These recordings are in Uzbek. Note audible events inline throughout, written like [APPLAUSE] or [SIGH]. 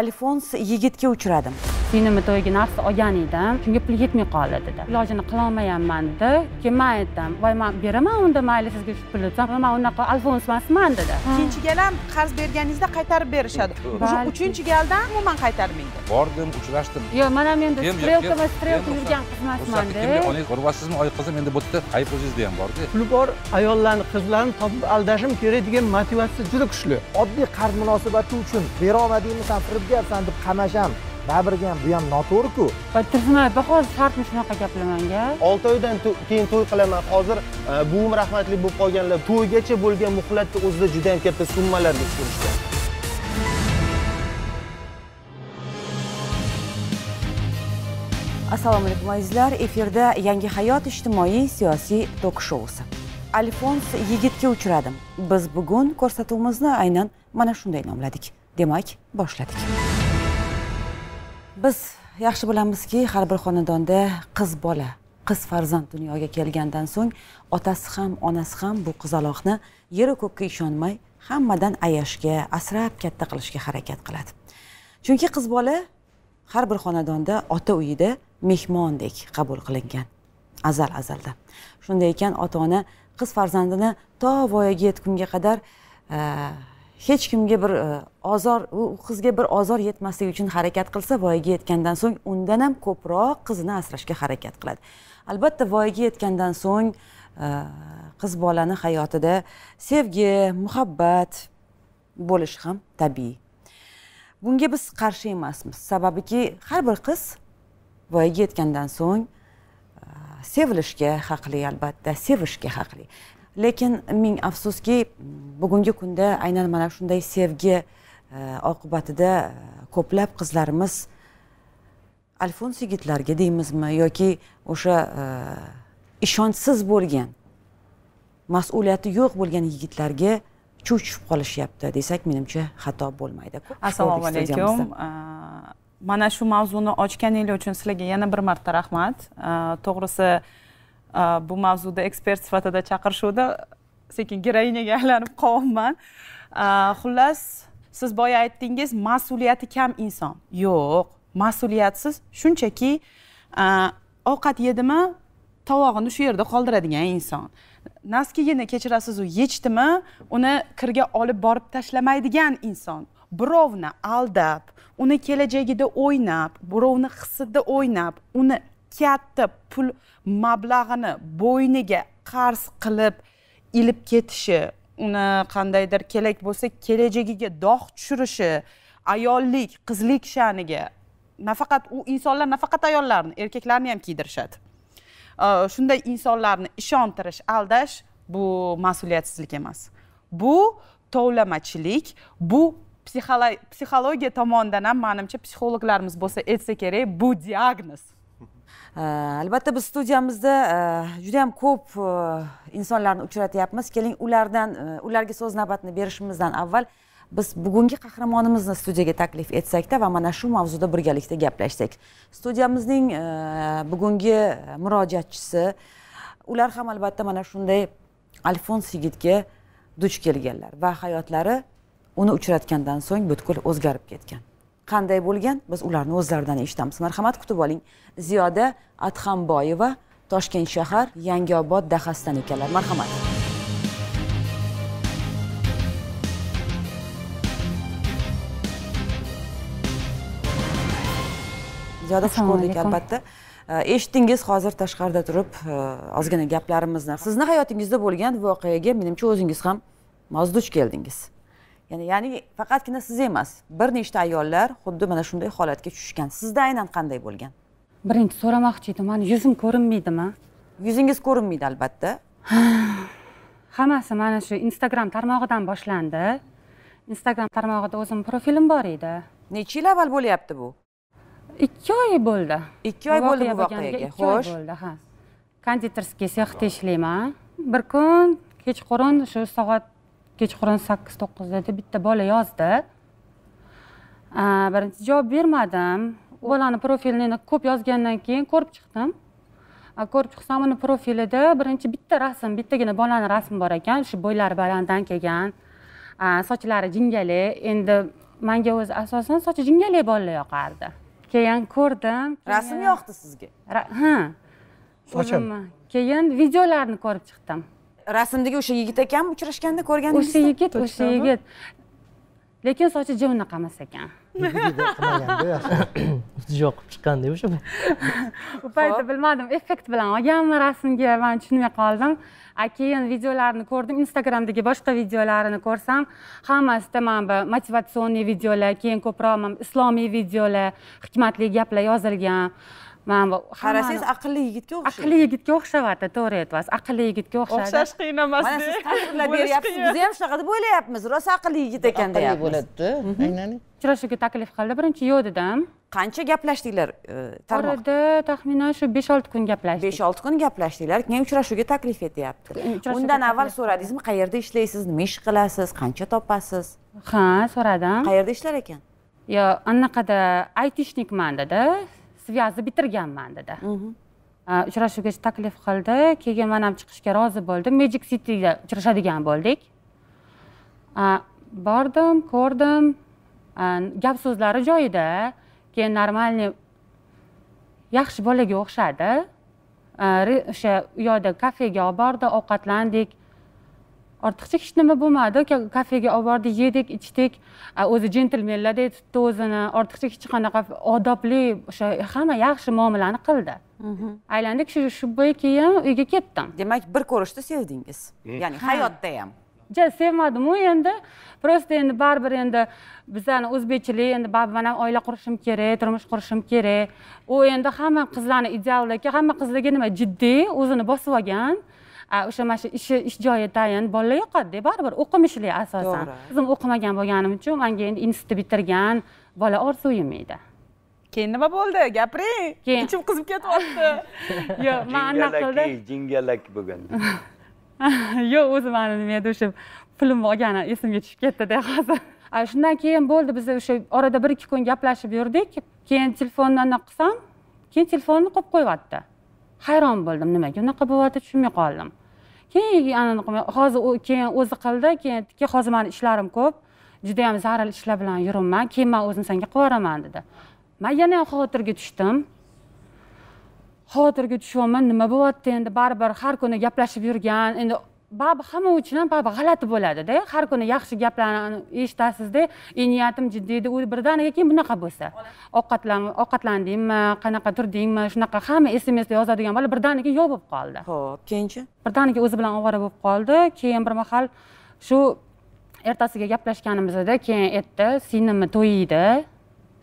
alfons yigitga uchradim seni mitoyiga narsa olgan edim shunga pul yetmay qoldi dedi ilojini qilolmayapman dedi keyin man aytdim voy man beraman unda mayli sizga shu pulni man unaqa alfons emasman dedi ikkinchi gal ham qarz berganingizda qaytarib berishadi уже uchinchi galdan umuman qaytarmaydi bordim uchrashdim yo'q man ham endi strelkama strelka yurgan qiz emasman ko'ryapsizmi oy qizim endi bu yerda ayb o'zizda ham borda puli bor ayollarni qizlarni topib aldashim kerak degan motivatsiya juda kuchli oddiy qarz munosabati uchun berolmadingmi san firibgarsan deb qamash baribirga ham bu ham noto'g'riku tirsimay opa hozir sartmi shunaqa gaplamanga olti oydan keyin to'y qilaman hozir e, buvim rahmatli bo'lib qolganlar to'ygacha bo'lgan muhlatni o'zida juda yam katta summalar deb assalomu alaykum azizlar efirda yangi hayot ijtimoiy siyosiy tok shousi alfons yigitga uchradim biz bugun ko'rsatuvimizni aynan mana shunday nomladik demak boshladik biz yaxshi bilamizki har bir xonadonda qiz bola qiz farzand dunyoga kelgandan so'ng otasi ham onasi ham bu qizaloqni yeru ko'kka ishonmay hammadan ayashga asrab katta qilishga harakat qiladi chunki qiz bola har bir xonadonda ota uyida mehmondek qabul qilingan azal azalda shunday ekan ota ona qiz farzandini to voyaga yetgunga qadar hech kimga bir e, ozor u qizga bir ozor yetmasligi uchun harakat qilsa voyaga yetgandan so'ng undan ham ko'proq qizini asrashga harakat qiladi albatta voyaga yetgandan so'ng e, qiz bolani hayotida sevgi muhabbat bo'lishi ham tabiiy bunga biz qarshi emasmiz sababiki har bir qiz voyaga yetgandan so'ng e, sevilishga haqli albatta sevishga haqli lekin ming afsuski bugungi kunda aynan mana shunday sevgi e, oqibatida e, ko'plab qizlarimiz alfons yigitlarga deymizmi yoki o'sha e, ishonchsiz bo'lgan mas'uliyati yo'q bo'lgan yigitlarga chuv tushib qolishyapti desak menimcha xato bo'lmaydi assalomu alaykum mana shu mavzuni ochganingiz uchun sizlarga yana bir marta rahmat to'g'risi bu mavzuda ekspert sifatida chaqirishuvda sekin gероиняga aylanib qolyapman xullas siz boya aytdingiz mas'uliyati kam inson yo'q mas'uliyatsiz shunchaki э, ovqat yedimi tovog'ini shu yerda qoldiradigan inson naskigini kechirasiz u yechdimi uni kirga olib borib tashlamaydigan inson birovni aldab uni kelajagida o'ynab birovni hissida o'ynab uni katta pul mablag'ini bo'yniga qarz qilib ilib ketishi uni qandaydir kerak bo'lsa kelajagiga dog' tushirishi ayollik qizlik sha'niga nafaqat u insonlar nafaqat ayollarni erkaklarni ham kiydirishadi shunday insonlarni ishontirish aldash bu mas'uliyatsizlik emas bu tovlamachilik bu psixologiya tomonidan ham manimcha psixologlarimiz bo'lsa aytsa kerak bu diagnoz albatta biz studiyamizda e, juda yam ko'p e, insonlarni uchratyapmiz keling ulardan e, ularga so'z navbatini berishimizdan avval biz bugungi qahramonimizni studiyaga taklif etsakda va mana shu mavzuda birgalikda gaplashsak studiyamizning bugungi murojaatchisi ular ham albatta mana shunday alfons yigitga duch kelganlar va hayotlari uni uchratgandan so'ng butkul o'zgarib ketgan qanday bo'lgan biz ularni o'zlaridan eshitamiz marhamat kutib oling ziyoda adhamboyeva toshkent shahar yangiobod dahasidan ekanlar marhamat ziyoda xush ko'rdik albatta eshitdingiz hozir tashqarida turib ozgina gaplarimizni sizni hayotingizda bo'lgan voqeaga menimcha o'zingiz ham mazduch duch keldingiz ya'ni ya'ni faqatgina siz emas bir nechta ayollar xuddi mana shunday holatga tushishgan sizda aynan qanday bo'lgan birinchi so'ramoqchi edim mani yuzim ko'rinmaydimi yuzingiz ko'rinmaydi albatta [SIGHS] hammasi mana shu instagram tarmog'idan boshlandi instagram tarmog'ida o'zimni profilim bor edi necha yil avval bo'lyapti bu ikki oy bo'ldi ikki oy bo'ldi bu voqeaga xo'sh bo'ldi ha konditorskiy sexda ishlayman bir kun kechqurun shu soat kechqurun sakkiz to'qqizda deb bitta bola yozdi birinchi javob bermadim u bolani profilini ko'p yozgandan keyin ko'rib chiqdim ko'rib chiqsam uni profilida birinchi bitta rasm bittagina bolani rasmi bor ekan shu bo'ylari balanddan kelgan sochlari jingali endi manga o'zi asosan sochi jingali bolalar yoqardi keyin ko'rdim rasm yoqdi sizga ha sochim keyin videolarni ko'rib chiqdim rasmdagi o'sha yigit ekanmi uchrashganda ko'rganingiz o'sha yigit o'sha yigit lekin sochi jim unaqa emas ekan iltijo [COUGHS] qilib chiqqanda o'sha u paytda bilmadim effekt bilan olganmi rasmga man tushunmay qoldim a keyin videolarini ko'rdim instagramdagi boshqa videolarini ko'rsam hammasida mana bu motivatsionniy videolar keyin ko'proq islomiy videolar hikmatli gaplar yozilgan mana bu qarasangiz aqlli yigitga o'xshaydi aqlli yigitga o'xshayapti to'g'ri aytyapsiz aqlli yigitga o'xshaydi o'xshash qiyin emas mana siz tasvirlab beryapsiz biz ham shunaqa deb o'ylayapmiz rosa aqlli yigit ekan deyapmiz aqlli bo'ladida mhm. aynan uchrashuvga taklif qildi birinchi yo'q dedim qancha gaplashdinglar e, orada taxminan shu besh olti kun gaplashdik besh olti kun gaplashdinglar keyin uchrashuvga taklif etyapti undan avval so'radingizmi qayerda ishlaysiz nima ish qilasiz qancha topasiz ha so'radim qayerda ishlar ekan yo anaqada aytishnikman dedi связь bitirganman dedi uchrashuvga taklif qildi keyin man ham chiqishga rozi bo'ldim magic cityda uchrashadigan bo'ldik bordim ko'rdim gap so'zlari joyida keyin нормальный yaxshi bolaga o'xshadi o'sha u yoqda kafega olib bordi ovqatlandik ortiqcha hech nima bo'lmadi kafega olib bordik yedik ichdik o'zi jentelmenlarday tutdi o'zini ortiqcha hech qanaqa odobli o'sha hamma yaxshi muomalani qildi mhm. aylandik shu shu bo'yi keyin uyga ketdim demak bir ko'rishda sevdingiz mm. ya'ni hayotda ham ja sevmadimu endi просто endi baribir endi bizani o'zbekchilik endi baribir man ham oila qurishim kerak turmush qurishim kerak u endi hamma qizlarni idealidaki hamma qizlarga nima jiddiy o'zini bosib olgan o'sha mana shu ishi ish joyi tayin bolalar yoqadida baribir o'qimishli asosan o'zim o'qimagan bo'lganim uchun manga endi institutni bitirgan bola orzuyim edi keyin nima bo'ldi gapiring keyin ichim qizib ketyapti [LAUGHS] yo'q man anaqa qildi jingalak bo'lgan [LAUGHS] yo'q o'zi mani edi o'sha pulimni olgani esimga tushib ketdida hozir shundan keyin bo'ldi biz o'sha orada bir ikki kun gaplashib yurdik keyin telefonni anaqa qilsam keyin telefonni qo'yib qo'yyapti hayron bo'ldim nimaga unaqa bo'lyapti tushunmay qoldim keyin anani qilmay hozir u keyin o'zi qildi keyin aytdiki hozir mani ishlarim ko'p juda judayam zaril ishlar bilan yuribman keyin man o'zim senga qilib yuboraman dedi man yana ham xavotirga tushdim xavotirga tushyapman nima bo'lyapti endi baribir har kuni gaplashib yurgan endi baribir hamma uchun ham baribir g'alati bo'ladida har kuni yaxshi gaplarni eshitasizda e niyatim edi u birdaniga keyin bunaqa bo'lsa ovqatlan ovqatlandingmi qanaqa turdingmi shunaqa hamma smsda yozadigan bola birdaniga yo'q bo'lib qoldi ho'p keyinchi birdaniga o'zi bilan ovora bo'lib qoldi keyin bir mahal shu ertasiga gaplashganimizda keyin aytdi to'yi to'yiydi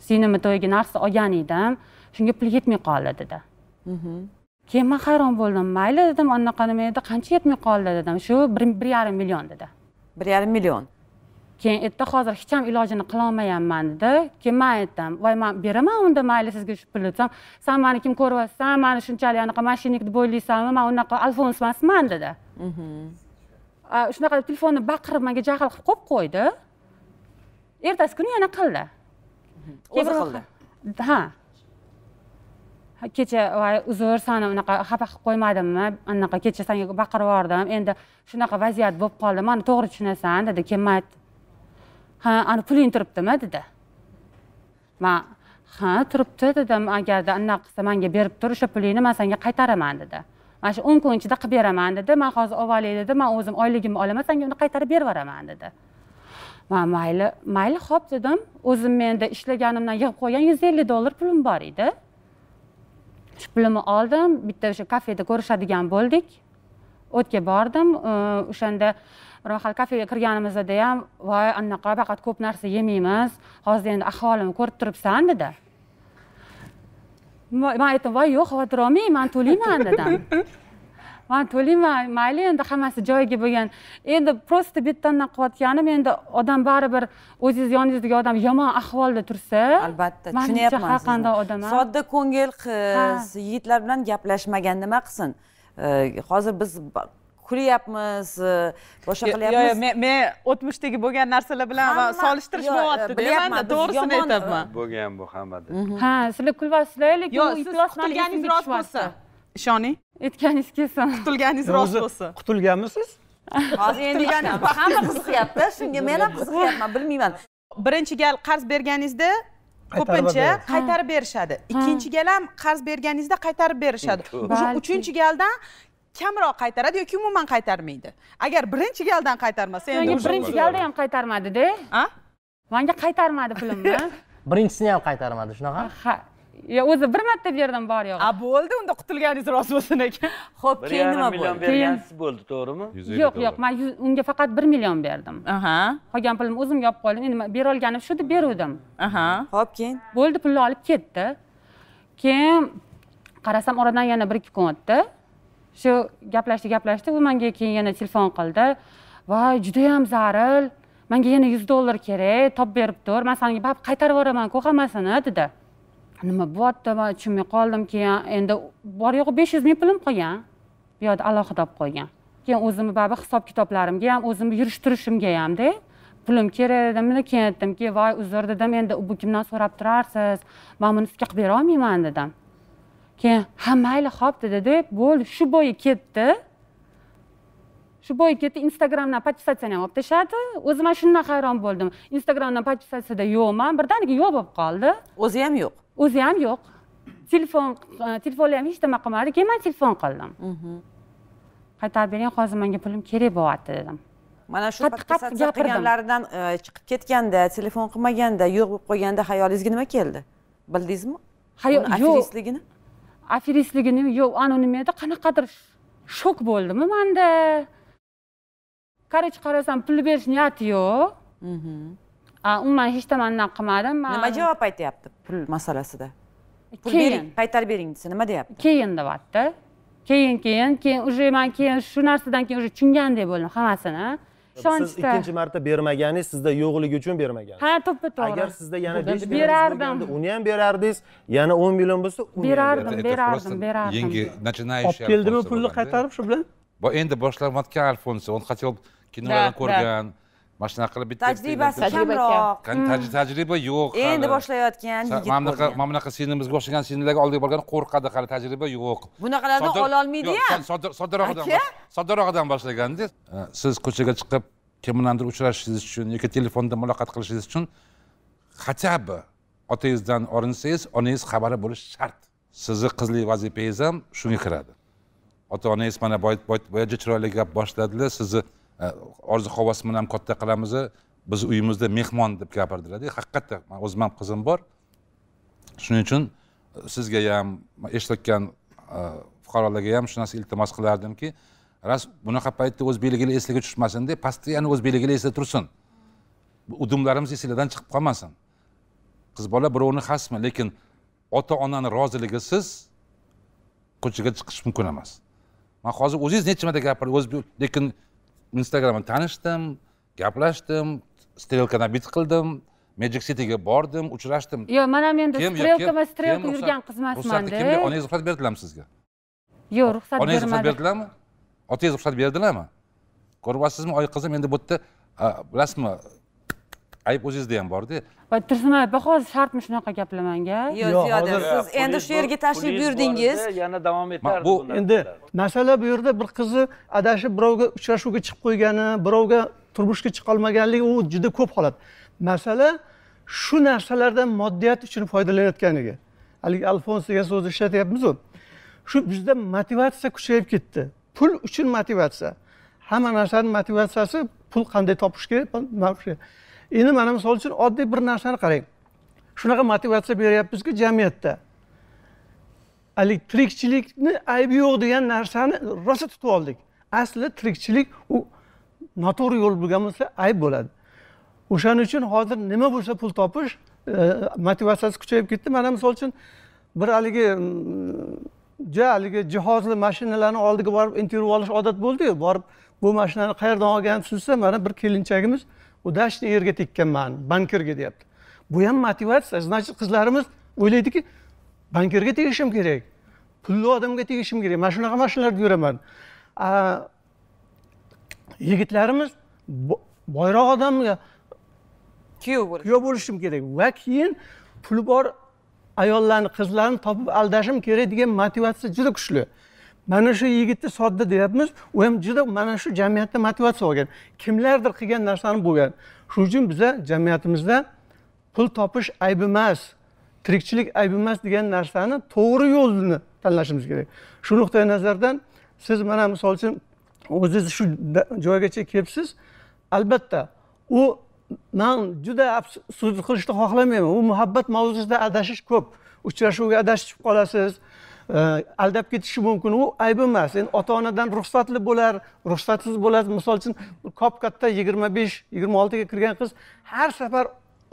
singlimni to'yiga narsa olgan edim shunga pul yetmay qoldi dedi mhm. keyin man hayron bo'ldim mayli dedim anaqa nima edi qancha yetmay qoldi dedim shu bir yarim million dedi bir yarim million keyin aytdi hozir hech ham ilojini qilolmayapman dedi keyin man aytdim voy man beraman unda mayli sizga shu pulni desam san mani kim ko'ryapsan mani shunchalik anaqa mashinnik deb o'ylaysanmi man unaqa alfons emasman dedi mhm. shunaqa deb telefonni baqirib manga jahl qilib qo'yib qo'ydi ertasi kuni yana qildi mhm. o'zi qildi ha kecha voy uzr sani unaqa xafa qilib qo'ymadimmi anaqa kecha senga baqirib yubordim endi shunaqa vaziyat bo'lib qoldi mani to'g'ri tushunasan dedi kelma aytdi ha ani puling turibdimi dedi man ha turibdi dedim agarda anaqa qilsa manga berib tur o'sha pulingni man senga qaytaraman dedi mana shu o'n kun ichida qilib beraman dedi man hozir ovolik dedi man o'zim oyligimni olaman senga uni qaytarib berib yuboraman dedi man mayli mayli ho'p dedim o'zim menda ishlaganimdan yig'ib qo'ygan yuz ellik dollar pulim bor edi shu pulimni oldim bitta o'sha kafeda ko'rishadigan bo'ldik o'tga bordim e, o'shanda biror xil kafega kirganimizda ham voy anaqa faqat ko'p narsa yemaymiz hozir endi ahvolimni ko'rib turibsan dedi man aytdim voy yo'q xavotir olmang man to'layman dedim [LAUGHS] man to'layman mayli endi hammasi joyiga bo'lgan endi просто betdandan qilayotganim endi odam baribir o'zingiz yoningizdagi odam yomon ahvolda tursa albatta tushunyapman har qanday odam sodda ko'ngil qiz yigitlar bilan gaplashmagan nima qilsin hozir biz kulyapmiz e, boshqa qilyapmiz yo'q men men o'tmishdagi bo'lgan narsalar bilan solishtirish bo'lyapti e, bilyapman to'g'risini aytyapman bo'lgan bu hammada mhm. ha sizlar kulyapsizlar lekin yo'q siz qutulganingiz rost bo'lsin ishoning aytganingiz kelsin qutulganingiz rost bo'lsin qutulganmisiz hozir endi hamma qiziqyapti shunga men ham qiziqyapman bilmayman birinchi gal qarz berganingizda ko'pincha qaytarib berishadi ikkinchi gal ham qarz berganingizda qaytarib berishadi уже uchinchi galdan kamroq qaytaradi yoki umuman qaytarmaydi agar birinchi galdan qaytarmasa endi birinchi galda ham qaytarmadida a manga qaytarmadi pulimni [LAUGHS] birinchisini ham qaytarmadi shunaqa ha yo o'zi bir marta berdim bor yo'q a bo'ldi unda qutulganingiz rost bo'lsin ekan ho'p [LAUGHS] keyin nima bo'ldi million bergansiz bo'ldi to'g'rimi yo'q yo'q man unga faqat bir million berdim aha qolgan pulimni o'zimga yopib qo'ydim endi berolganim shu deb beruvdim aha ho'p keyin bo'ldi pulni olib ketdi keyin qarasam oradan yana bir ikki kun o'tdi shu gaplashdi gaplashdi u menga keyin yana telefon qildi voy judayam zaril menga yana yuz dollar kerak topib berib tur man sanga baribir qaytarib yuboraman ku hammasini dedi nima bo'lyapti man tushunmay qoldim keyin endi bor yo'g'i besh yuz ming pulim qolgan bu yoqda alohida olib qo'ygan keyin o'zimni baribir hisob kitoblarimga ham o'zimni yurish turishimga hamda pulim kerak dedimda keyin aytdimki voy uzr dedim endi bu kimdan so'rab turarsiz man buni sizga qilib bera olmayman dedim keyin ha mayli ho'p dedida bo'ldi shu bo'yi ketdi shu boy ketdi instagramdan ham olib tashladi o'zim ham shundan hayron bo'ldim instagramdan подписацияda yo'qman birdaniga yo'q bo'lib qoldi o'zi ham yo'q o'zi ham yo'q telefon e, telefonla ham hech nima qilmadi keyin man telefon qildim mhm. qaytarib bering hozir menga pulim kerak bo'lyapti dedim mana shu подписация qilganlaridan e, chiqib ketganda telefon qilmaganda yo'q bo'lib qolganda xayolingizga nima keldi bildingizmi hayol afiristligini afiristligini yo'q edi qanaqadir shok bo'ldimi manda короче qarasam pul berish niyati yo'q mhm. umuman hech tomondan qilmadim nima javob aytyapti pul masalasida pul bering qaytarib bering desa nima deyapti keyin deyapti keyin keyin keyin уже man keyin shu narsadan keyin уже tushungandek bo'ldim hammasini ishonchda siz ikkinchi marta bermaganingiz sizda yo'qligi uchun bermagansiz ha to'ppa to'g'ri agar sizda yana besh berardim uni ham berardingiz yana o'n million bo'lsa berardim berardim berardim yangi начинающий olib keldimi pulni qaytarib shu bilan endi boshlamatgan alfonso он хотел kinolarni ko'rgan mana shunaqa qilib bitta tajribasi kamroq tajriba hmm. yo'q endi boshlayotgan yigit mana bunaqa mana bunaqa singlimizga o'xshagan singillarga oldiga borganda qo'rqadi hali tajriba yo'q bunaqalarni ololmaydi ham soddaroqdan soddaroqdan boshlaganda e, siz ko'chaga chiqib kim bilandir uchrashishingiz uchun yoki telefonda muloqot qilishingiz uchun хотя бы otangizdan olinsangiz onangiz xabari bo'lishi shart sizni qizlik vazifangiz ham shunga kiradi ota onangiz mana boya chiroyli gap boshladilar sizni orzu havas bilan ham katta qilamiz biz uyimizda mehmon deb gapirdilar man o'zim ham qizim bor shuning uchun sizga ham eshitayotgan fuqarolarga ham shu narsa iltimos qilardimki rost bunaqa paytda o'zbekligini esiga tushmasin deb постоянно belgilar esida tursin udumlarimiz esinglardan chiqib qolmasin qiz bola birovni xasmi lekin ota onani roziligisiz ko'chaga chiqish mumkin emas man hozir o'zingiz nechimada marta gapirdim lekin instagramda tanishdim gaplashdim strelkani bit qildim magic cityga bordim uchrashdim yo'q man ham endi strelka va strelka yurgan qiz emasmanda kimga onangiz ruxsat berdilarmi sizga yo'q ruxsat onangiz ruxsat berdilarmi otangiz ruxsat berdilarmi ko'ryapsizmi ay qizim endi bu yerda bilasizmi ayb o'zingizda ham borda voy hozir shartmi shunaqa gaplamanga yo'q ziyoda siz endi shu yerga tashrif buyurdingiz yana davom etardi bu endi masala bu yerda bir qizni adashib birovga uchrashuvga chiqib qo'ygani birovga turmushga chiqolmaganligi u juda ko'p holat masala shu narsalardan moddiyat uchun foydalanayotganligi haligi alfons degan so'zni ishlatyapmizu shu bizda motivatsiya kuchayib ketdi pul uchun motivatsiya hamma narsani motivatsiyasi pul qanday topishga endi mana misol uchun oddiy bir narsani qarang shunaqa motivatsiya beryapmizki jamiyatda tirikchilikni aybi yo'q degan narsani rosa tutib oldik asli tirikchilik u noto'g'ri yo'l bo'lgan bo'lsa ayb bo'ladi o'shaning uchun hozir nima bo'lsa pul topish e, motivatsiyasi kuchayib ketdi mana misol uchun bir haligi ja haligi jihozli mashinalarni oldiga borib intervyu olish odat bo'ldiyu borib bu mashinani qayerdan olgansiz desa mana bir kelinchagimiz udashni yerga tekkanman bankirga deyapti bu ham motivatsiya значит qizlarimiz o'ylaydiki bankirga tegishim kerak pulli odamga tegishim kerak mana shunaqa mashinalarda yuraman yigitlarimiz boyroq odamga kuyov bo'lish kuyov bo'lishim kerak va keyin puli bor ayollarni qizlarni topib aldashim kerak degan motivatsiya juda kuchli mana shu yigitni sodda deyapmiz u ham juda mana shu jamiyatda motivatsiya olgan kimlardir qilgan narsani bo'lgan shuning uchun biza jamiyatimizda pul topish ayb emas tirikchilik ayb emas degan narsani to'g'ri yo'lni tanlashimiz kerak shu nuqtai nazardan siz mana misol uchun o'zingiz shu joygacha kelibsiz albatta u man juda so'z qilishni xohlamayman u muhabbat mavzusida adashish ko'p uchrashuvga adashib qolasiz Э, aldab ketishi mumkin u ayb emas endi ota onadan ruxsatli bo'lar ruxsatsiz bo'ladi misol uchun kop katta yigirma besh yigirma oltiga kirgan qiz har safar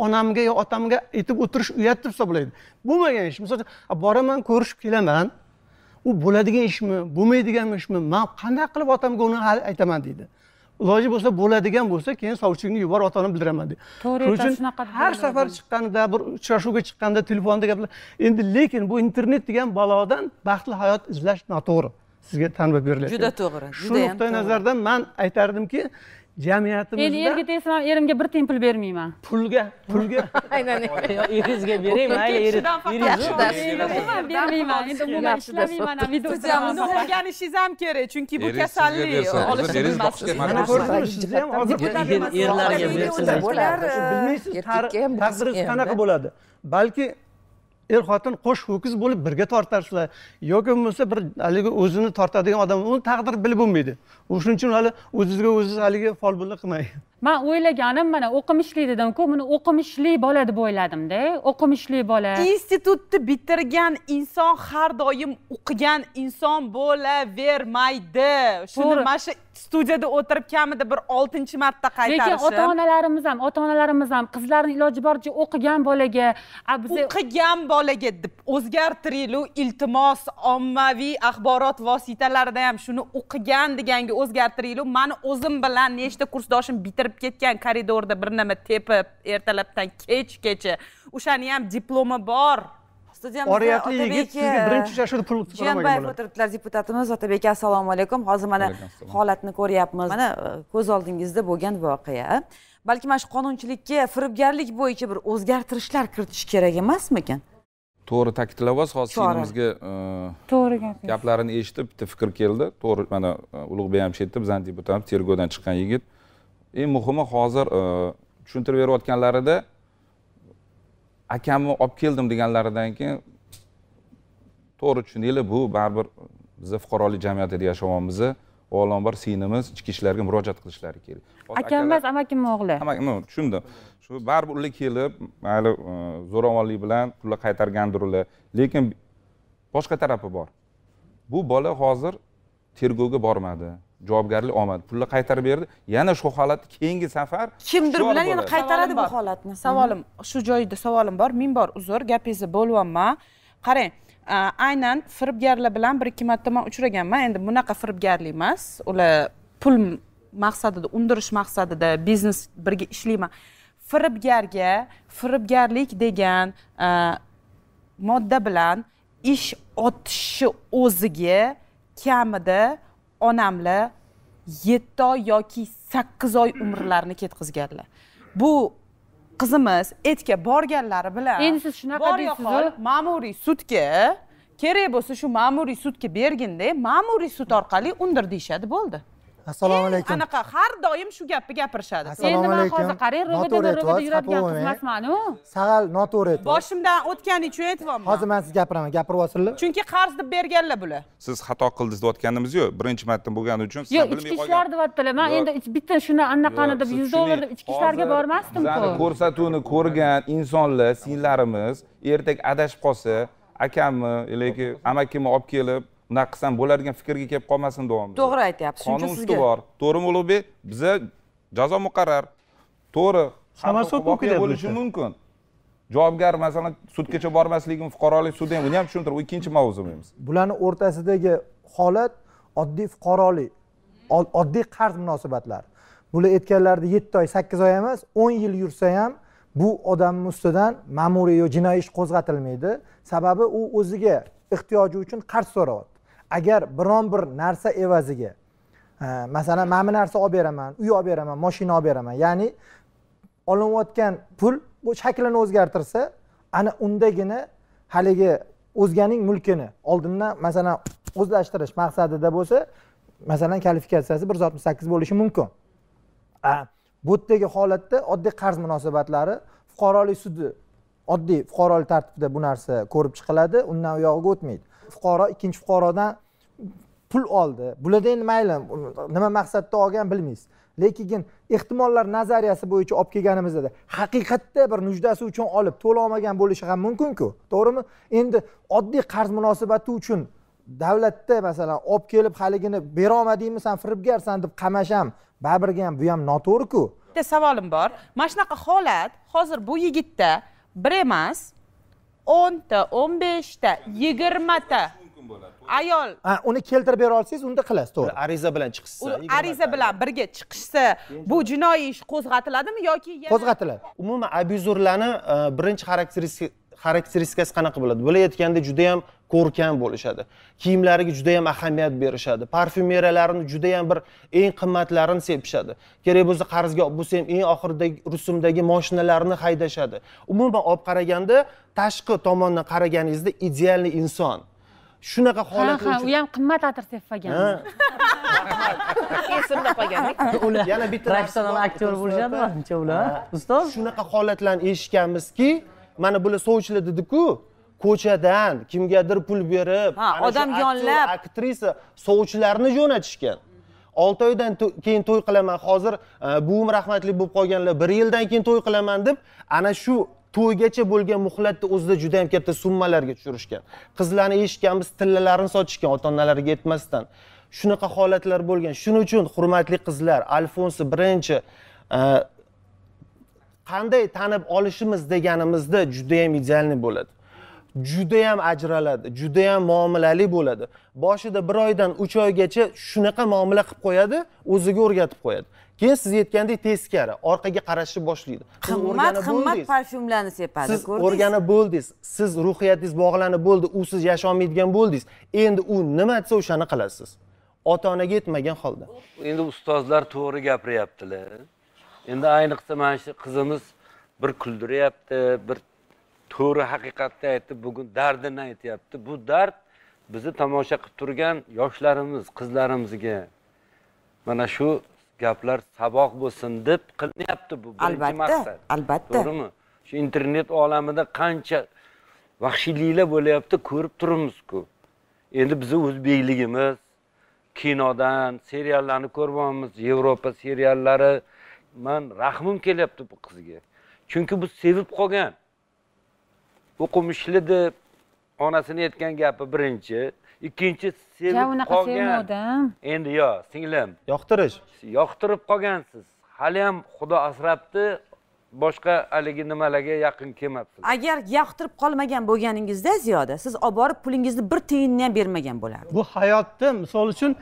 onamga yo otamga aytib o'tirish uyat deb hisoblaydi bo'lmagan ish misol uchun boraman ko'rishib kelaman u bo'ladigan ishmi bo'lmaydigan ishmi man qanday qilib otamga uni aytaman deydi iloji bo'lsa bo'ladigan bo'lsa keyin sovchingni yubor ota onam bildiraman deb to'g'ri shuning uchun har safar chiqqanida bir uchrashuvga chiqqanda telefonda gaplar endi lekin bu internet degan balodan baxtli hayot izlash noto'g'ri sizga tanbeh berilyapti juda to'g'ri shu nuqtai nazardan man aytardimki jamiyatimizda el erga desam erimga bir tiyin pul bermayman pulga pulga [LAUGHS] aynan eringizga bering mayli bermayman endi umuman ishlamayman ham uni o'rganishingiz ham kerak chunki bu kasallik olishingiz mana ham hozir erlarga bersa bo'lardi bilmaysiz taqdiringiz qanaqa bo'ladi balki er xotin qo'sh ho'kiz bo'lib birga tortasizlar yoki bo'lmasa bir haligi o'zini tortadigan odam uni taqdir bilib bo'lmaydi o'shaning uchun hali o'zizga o'ziz haligi folbinlik qilmang man o'ylaganim mana o'qimishli dedimku buni o'qimishli bola deb o'yladimda o'qimishli bola institutni bitirgan inson har doim o'qigan inson bo'lavermaydi shuni mana shu studiyada o'tirib kamida bir oltinchi marta qaytarishi lekin ota onalarimiz ham ota onalarimiz ham qizlarni iloji boricha o'qigan bolaga o'qigan bolaga deb o'zgartirilu iltimos ommaviy axborot vositalarida ham shuni o'qigan deganga o'zgartirilu mani o'zim bilan nechta kursdoshim bitirib ketgan koridorda bir nima tepib ertalabdan kechgacha o'shani ham diplomi bor studiyamizda oriyatli yigit sizga birinchi uchrashuvda pul jiyanbayev o'tiribdilar deputatimiz otabek aka assalomu alaykum hozir mana holatni ko'ryapmiz mana ko'z oldingizda bo'lgan voqea balki mana shu qonunchilikka firibgarlik bo'yicha bir o'zgartirishlar kiritish kerak emasmikin to'g'ri ta'kidlayapsiz hozir sizimizga to'g'ri gaplarini eshitib bitta fikr keldi to'g'ri mana ulug'bek ham aytdi bizani deputatimiz tergovdan chiqqan yigit eng muhimi hozir tushuntirib berayotganlarida akamni olib keldim deganlaridan keyin to'g'ri tushundinglar bu baribir biza fuqarolik jamiyatida yashayapmiz avvalambor singlimiz ichki ishlarga murojaat qilishlari kerak akam emas amakimni o'g'li amakim tushundim shu baribir ular kelib mayli e, zo'ravonlik bilan pullar qaytargandir ular lekin boshqa tarafi bor bu bola hozir tergovga bormadi javobgarlik olmadi pulni qaytarib berdi yana shu holatni keyingi safar kimdir bilan yana qaytaradi bu holatni savolim mhm. shu joyida savolim bor ming bor uzr gapingizni bo'lyapman qarang aynan firibgarlar bilan bir ikki marta man uchraganman endi bunaqa firibgarlik emas ular pul maqsadida undirish maqsadida biznes birga ishlayman firibgarga firibgarlik degan modda bilan ish otishi o'ziga kamida onamlar yetti oy yoki sakkiz oy umrlarini ketkazganlar bu qizimiz etga borganlari bilan endi siz shunaqa deysizu ma'muriy sudga kerak bo'lsa shu ma'muriy sudga berginda ma'muriy sud orqali undir deyishadi bo'ldi assalomu alaykum anaqa har doim shu gapni gapirishadi endi man hozir qarang ro'bada ro'bada yuradigan qiz emasmanu sal noto'g'ri aytyapti boshimdan o'tgani uchun aytyapman hozir man sizga gapiraman gapirib olsinlar chunki qarz deb berganlar bular siz xato qildingiz deyotganimiz yo'q birinchi marta bo'lgani uchun yo'q ichki ishlar deyaptilar man endi bitta shuni anaqani deb yuz dollar deb ichki ishlarga bormasdimku bizani ko'rsatuvni ko'rgan insonlar singillarimiz ertaga adashib qolsa akammi yoki amakimni olib kelib unaqa qilsam bo'ladigan fikrga kelib qolmasin davomida to'g'ri aytyapsiz qonun ustuvor to'g'rimi ulug'bek biza jazo muqarrar to'g'ri voqea bo'lishi mumkin javobgar masalan sudgacha bormasligim fuqarolik sudi ham buni ham tushuntirib ikkinchi mavzuimiz bularni o'rtasidagi holat oddiy fuqarolik oddiy qarz munosabatlari bular aytganlarida yetti oy sakkiz oy emas o'n yil yursa ham bu odamni ustidan ma'muriy yo jinoiy ish qo'zg'atilmaydi sababi u o'ziga ehtiyoji uchun qarz so'rayapti agar biron bir narsa evaziga masalan mana bu narsa olib beraman uy olib beraman moshina olib beraman ya'ni olinayotgan pul bu shaklini o'zgartirsa ana undagina haligi o'zganing mulkini oldindan masalan o'zlashtirish maqsadida bo'lsa masalan kvalifikatsiyasi bir yuz oltmish sakkiz bo'lishi mumkin bu yerdagi holatda oddiy qarz munosabatlari fuqarolik sudi oddiy fuqarolik tartibida bu narsa ko'rib chiqiladi undan u yog'iga o'tmaydi fuqaro ikkinchi fuqarodan pul oldi bularda endi mayli nima maqsadda olgan bilmaysiz lekin ehtimollar nazariyasi bo'yicha olib kelganimizda haqiqatda bir nujdasi uchun olib to'lolmagan bo'lishi ham mumkinku to'g'rimi endi oddiy qarz munosabati uchun davlatda masalan olib kelib haligini berolmadingmi san firibgarsan deb qamash ham baribirga ham bu ham noto'g'riku bitta savolim bor mana shunaqa holat hozir bu yigitda bir emas o'nta o'n beshta yigirmata mumkin bo'ladi ayol uni keltirib bera olsangiz unda qilasiz to'g'ri ariza bilan chiqishsa ariza bilan birga chiqishsa bu jinoiy ish qo'zg'atiladimi yoki qo'zg'atiladi umuman abyuzorlarni e, birinchi xarakteristik xarakteristikasi qanaqa bo'ladi aytganda juda ham ko'rkam bo'lishadi kiyimlariga juda ham ahamiyat berishadi parfyumeriyalarini juda ham bir eng qimmatlarini sepishadi kerak bo'lsa qarzga olib bo'lsa ham eng oxiridagi rusumdagi moshinalarini haydashadi umuman olib qaraganda tashqi tomondan qaraganingizda idealniy inson shunaqa holat ha ha u ham qimmat atir sepmagan qolgan ular yana bitta professional aktyor bo'lishadi manimcha ular ustoz shunaqa holatlarni eshitganmizki mana bular sovchilar dediku ko'chadan kimgadir pul berib odam yonlab aktrisa sovchilarni jo'natishgan olti oydan keyin to'y qilaman hozir e, buvim rahmatli bo'lib qolganlar bir yildan keyin to'y qilaman deb ana shu to'ygacha bo'lgan muhlatni o'zida juda yam katta summalarga tushirishgan qizlarni eshitganmiz tillalarini sotishgan ota onalariga yetmasdan shunaqa holatlar bo'lgan shuning uchun hurmatli qizlar alfonso birinchi e, qanday tanib olishimiz deganimizda judayam idealniy bo'ladi judayam ajraladi judayam muomalali bo'ladi boshida bir oydan uch oygacha shunaqa muomala qilib qo'yadi o'ziga o'rgatib qo'yadi keyin siz aytgandek teskari orqaga qarashni boshlaydi qimmat qimmat parfyumlarni sepadi siz o'rganib bo'ldingiz siz ruhiyatingiz bog'lanib bo'ldi u siz yasholmaydigan bo'ldingiz endi u nima desa o'shani qilasiz ota onaga yetmagan holda endi ustozlar to'g'ri gapiryaptilar endi ayniqsa mana shu qizimiz bir kuldiryapti bir to'g'ri haqiqatni aytib bugun dardini aytyapti bu dard bizni tomosha qilib turgan yoshlarimiz qizlarimizga mana shu gaplar saboq bo'lsin deb qilinyapti bu birinchi maqsad albatta to'g'rimi shu internet olamida qancha vahshiyliklar bo'lyapti ko'rib turibmizku endi bizni o'zbekligimiz kinodan seriallarni ko'ryapmiz yevropa seriallari man rahmim kelyapti bu qizga chunki bu sevib qolgan o'qimishli deb onasini aytgan gapi birinchi ikkinchi sevib unaqa sevmadim endi yo singlim yoqtirish yoqtirib qolgansiz hali ham xudo asrabdi boshqa haligi nimalarga yaqin kelmabsiz agar yoqtirib qolmagan bo'lganingizda ziyoda siz olib borib pulingizni bir tiyinni ham bermagan bo'lardi bu hayotda misol uchun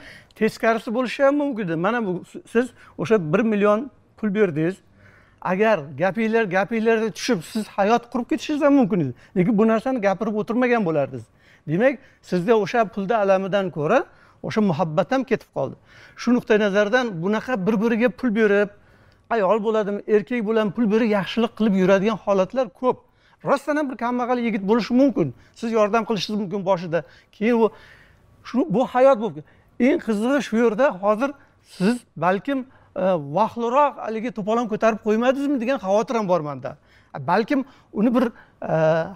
teskarisi bo'lishi ham mumkin mana bu siz o'sha bir million pul berdingiz agar gapinglar gapinglarda tushib siz hayot qurib ketishingiz ham mumkin edi lekin bu narsani gapirib o'tirmagan bo'lardingiz demak sizda o'sha pulni alamidan ko'ra o'sha muhabbat ham ketib qoldi shu nuqtai nazardan bunaqa bir biriga pul berib ayol bo'ladimi erkak bilan pul berib yaxshilik qilib yuradigan holatlar ko'p rostdan ham bir kambag'al yigit bo'lishi mumkin siz yordam qilishingiz mumkin boshida keyin u shu bu hayot bu eng qizig'i shu yerda hozir siz balkim e, vahliroq haligi to'polon ko'tarib qo'ymadingizmi degan xavotir ham bor manda balkim uni bir e,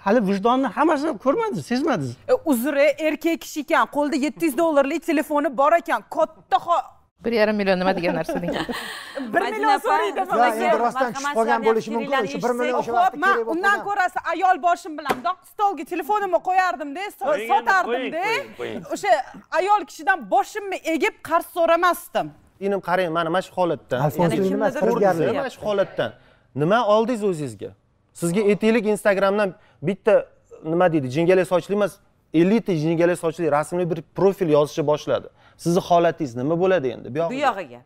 hali vijdonni hammasi ko'rmadi sezmadi e, uzri erkak kishi ekan qo'lida yetti yuz dollarlik telefoni bor ekan katta bir yarim million nima degan narsa deng [LAUGHS] bir million so'raydi endi rostdan tushib qolgan bo'lishi mumkin o'sha bir million o'sha vaqtda kerak bo'lib undan ko'rasi ayol boshim bilan mundoq stolga telefonimni qo'yardimda sotardimda o'sha ayol kishidan boshimni egib qarz so'ramasdim inim qarang mana mana shu holatda mana shu holatdan nima oldingiz o'zingizga sizga aytaylik instagramdan bitta nima deydi jingalak sochli emas elita jingalak sochli rasmli bir profil yozishni boshladi sizni holatingiz nima bo'ladi endi bu yog'iga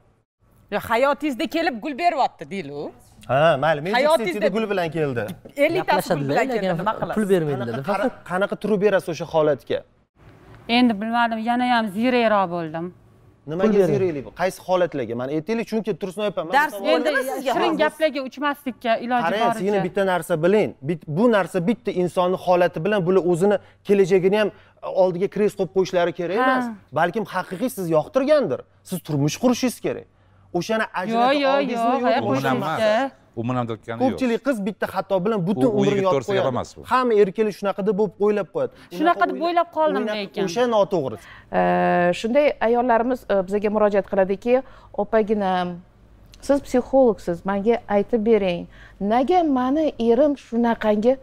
hayotingizda kelib gul beryapti deylik ha mayli men hayotingizda gul bilan keldi elitasi gul bilan keldi nima qilasiz pul bermaydi qanaqa turib berasiz o'sha holatga endi bilmadim yana ham ziyrakroq bo'ldim nimaga zeriklik bu qaysi holatlarga mana aytinglik chunki tursunoy opa dars sizga shirin gaplarga uchmaslikka iloji boricha qarang sizni bitta narsa biling bu narsa bitta insonni holati bilan bular o'zini kelajagini ham e, oldiga kres qo'yib qo'yishlari kerak emas balkim haqiqiy siz yoqtirgandir siz turmush qurishingiz kerak o'shani ajratib oldingizmi yo'q u munavdat qilgani yo'q ko'pchilik qiz bitta xato bilan butun umrini yopib qo'yadi emas bu hamma erkalik shunaqa deb bo'lib o'ylab qo'yadi shunaqa deb o'ylab qoldim lekin o'sha noto'g'ri shunday ayollarimiz e, bizga murojaat qiladiki opaginam siz psixologsiz manga aytib bering nega mani erim shunaqangi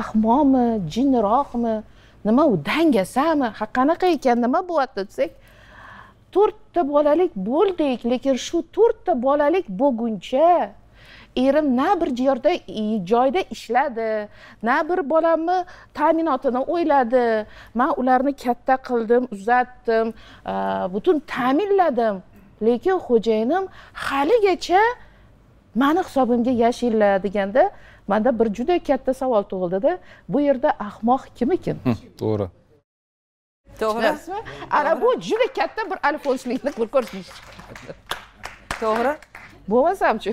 ahmoqmi jinroqmi nima u dangasami ha qanaqa ekan nima bo'lyapti desak to'rtta bolalik bo'ldik lekin shu to'rtta bolalik bo'lguncha erim na bir yerda joyda ishladi na bir bolamni ta'minotini o'yladi man ularni katta qildim uzatdim butun ta'minladim lekin xo'jayinim haligacha mani hisobimga yashanglar deganda manda bir juda katta savol tug'ildida bu yerda ahmoq ekan to'g'ri to'g'ri ana bu juda katta bir alfonslikni ko'rsatish to'g'ri bo'lmasamchi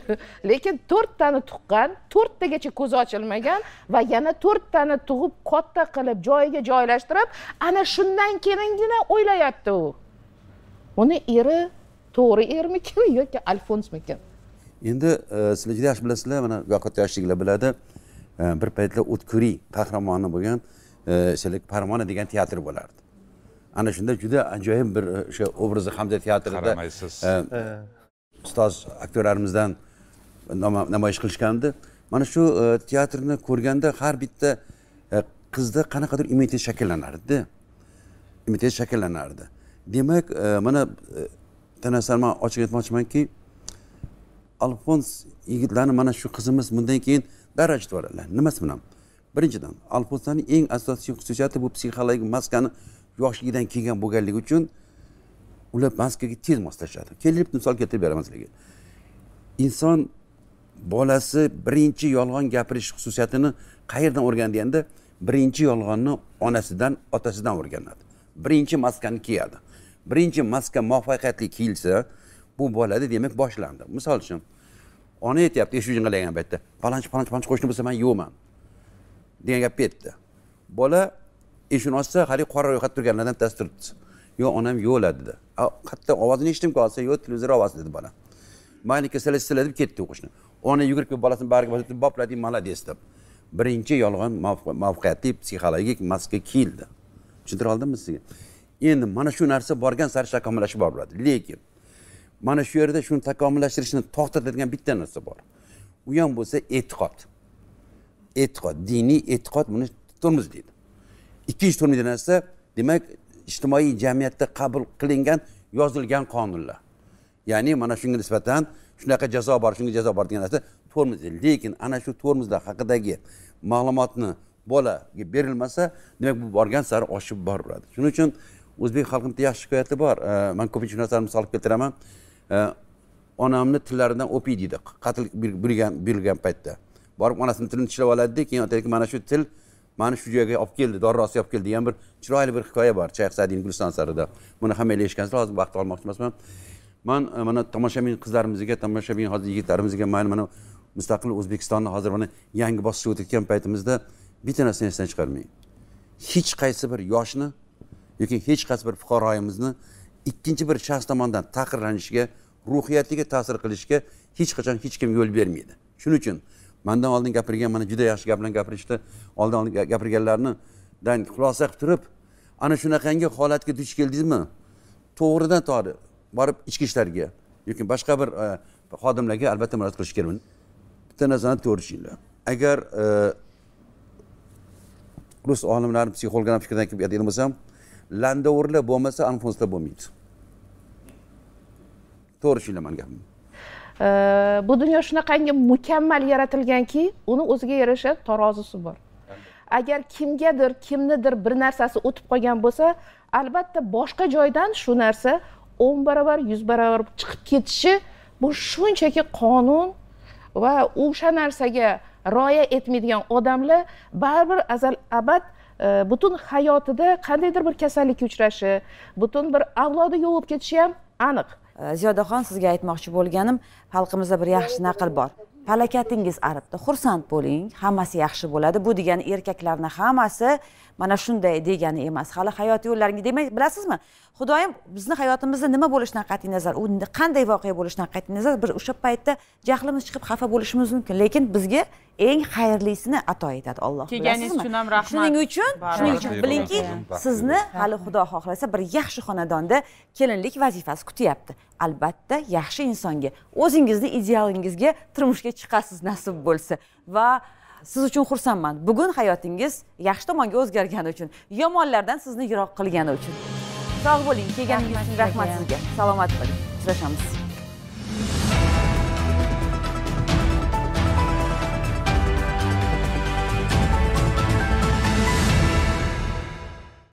lekin to'rttani tuqqan to'rttagacha ko'zi ochilmagan va yana to'rttani tug'ib katta qilib joyiga joylashtirib ana shundan keyingina o'ylayapti u uni eri to'g'ri ermikin [LAUGHS] yoki alfonsmikin endi e, sizlar juda yaxshi bilasizlar mana bu yoqqa yoshliklar biladi e, bir paytlar o'tkuriy qahramoni bo'lgan e, sizlar parmona degan teatr bo'lardi ana shunda juda ajoyib bir o'sha obrazi hamza teatrida qaramaysiz ustoz aktyorlarimizdan namoyish qilishgandi mana shu e, teatrni ko'rganda har bitta e, qizda qanaqadir immunitet shakllanardida immunitet shakllanardi demak e, mana bitta narsani man ochiq aytmoqchimanki alfons yigitlarni mana shu qizimiz bundan keyin darajada oladilar nimasi bilan birinchidan alfonslarni eng asosiy xususiyati bu psixologik maskani yoshligidan kelgan bo'lganligi uchun ular maskaga tez moslashadi kelib misol keltirib beraman sizlarga inson bolasi birinchi yolg'on gapirish xususiyatini qayerdan o'rgandi deganda birinchi yolg'onni onasidan otasidan o'rganadi birinchi maskani kiyadi birinchi maska muvaffaqiyatli kiyilsa bu bolada demak boshlandi misol uchun ona aytyapti eshik jing'illagan paytda palonchi palonchi palonchi qo'shni bo'lsa man yo'qman degan gapni aytdi bola eshikni ochsa haligi qora ro'yxatda turganlardan bittasi turibdi yo onam yo'la dedi qattiq ovozini eshitdim hozir yo'q televizor ovozi dedi bola mayli kasala sila deb ketdi o'qishni ona yugurib kelib bolasini bag'riga bosib boplading молодец deb birinchi yolg'on muvaffaqiyatli psixologik maska kiyildi tushuntira oldimmi sizga endi mana shu narsa borgan sari takomillashib boraveradi lekin mana shu yerda shuni takomillashtirishni to'xtatadigan bitta narsa bor u ham bo'lsa e'tiqod e'tiqod diniy e'tiqod buni tutamiz deydi ikkinchi turmaydi narsa demak ijtimoiy jamiyatda qabul qilingan yozilgan qonunlar ya'ni mana shunga nisbatan shunaqa jazo bor shunga jazo bor degan narsa tormoz lekin ana shu tormozlar haqidagi ma'lumotni bolaga berilmasa demak bu borgan sari oshib boraveradi shuning uchun o'zbek xalqimizda yaxshi hikoyati bor man ko'pincha shu narsani misol olib keltiraman onamni tillaridan o'piy deydi qatl buyurgan bilgan paytda borib onasini tilini tishlab oladida keyin aytadiki mana shu til mana shu joyga olib keldi dorrosi olib keldi degan bir chiroyli bir hikoya bor shayx sadiyni guliston sarida buni hammanglar eshitgansizlar hozir vaqt olmoqchi emasman man e, mana tomoshabin qizlarimizga tomoshabin hozir yigitlarimizga mayli mana mustaqil o'zbekistonni hozir mana yangi bosqichga o'tayotgan paytimizda bitta narsani esdan chiqarmang hech qaysi bir yoshni yoki hech qaysi bir fuqaroyimizni ikkinchi bir shaxs tomonidan taqirlanishiga ruhiyatiga ta'sir qilishga hech qachon hech kim yo'l bermaydi shuning uchun mandan oldin gapirgan mana juda yaxshi gap bilan gapirishdi oldin oldin gapirganlarnidan xulosa qilib turib ana shunaqangi holatga duch keldingizmi to'g'ridan to'g'ri borib ichki ishlarga yoki boshqa bir e, xodimlarga albatta murojaat qilish kerak bitta narsani to'g'ri tushuninglar agar e, rus olimlari psixologlar fikridan kelib aytadigan bo'lsam landovurlar bo'lmasa anfonslar bo'lmaydi to'g'ri tushuninglar mani gapimni Э, bu dunyo shunaqangi mukammal yaratilganki uni o'ziga yarasha tarozisi bor agar kimgadir kimnidir bir narsasi o'tib qolgan bo'lsa albatta boshqa joydan shu narsa o'n barobar yuz barobar chiqib ketishi bu shunchaki qonun va o'sha narsaga rioya etmaydigan odamlar baribir azal abad e, butun hayotida qandaydir bir kasallikka uchrashi butun bir avlodi yo'q bo'lib ketishi ham aniq ziyodaxon sizga aytmoqchi bo'lganim xalqimizda bir yaxshi naql bor falakatingiz aribdi xursand bo'ling hammasi yaxshi bo'ladi bu degani erkaklarni hammasi mana shunday degani emas hali hayot yo'llaringiz demak bilasizmi xudoyim bizni hayotimizda nima bo'lishidan qat'iy nazar u qanday voqea bo'lishidan qat'iy nazar bir o'sha paytda jahlimiz chiqib xafa bo'lishimiz mumkin lekin bizga eng xayrlisini ato etadi alloh kelganingiz uchun ham rahmat shuning uchun shuning uchun bilingki sizni hali xudo xohlasa bir yaxshi xonadonda kelinlik vazifasi kutyapti albatta yaxshi insonga o'zingizni idealingizga turmushga chiqasiz nasib bo'lsa va siz uchun xursandman bugun hayotingiz yaxshi tomonga o'zgargani uchun yomonlardan sizni yiroq qilgani uchun sog' bo'ling kelganingiz uchun rahmat sizga salomat bo'ling uchrashamiz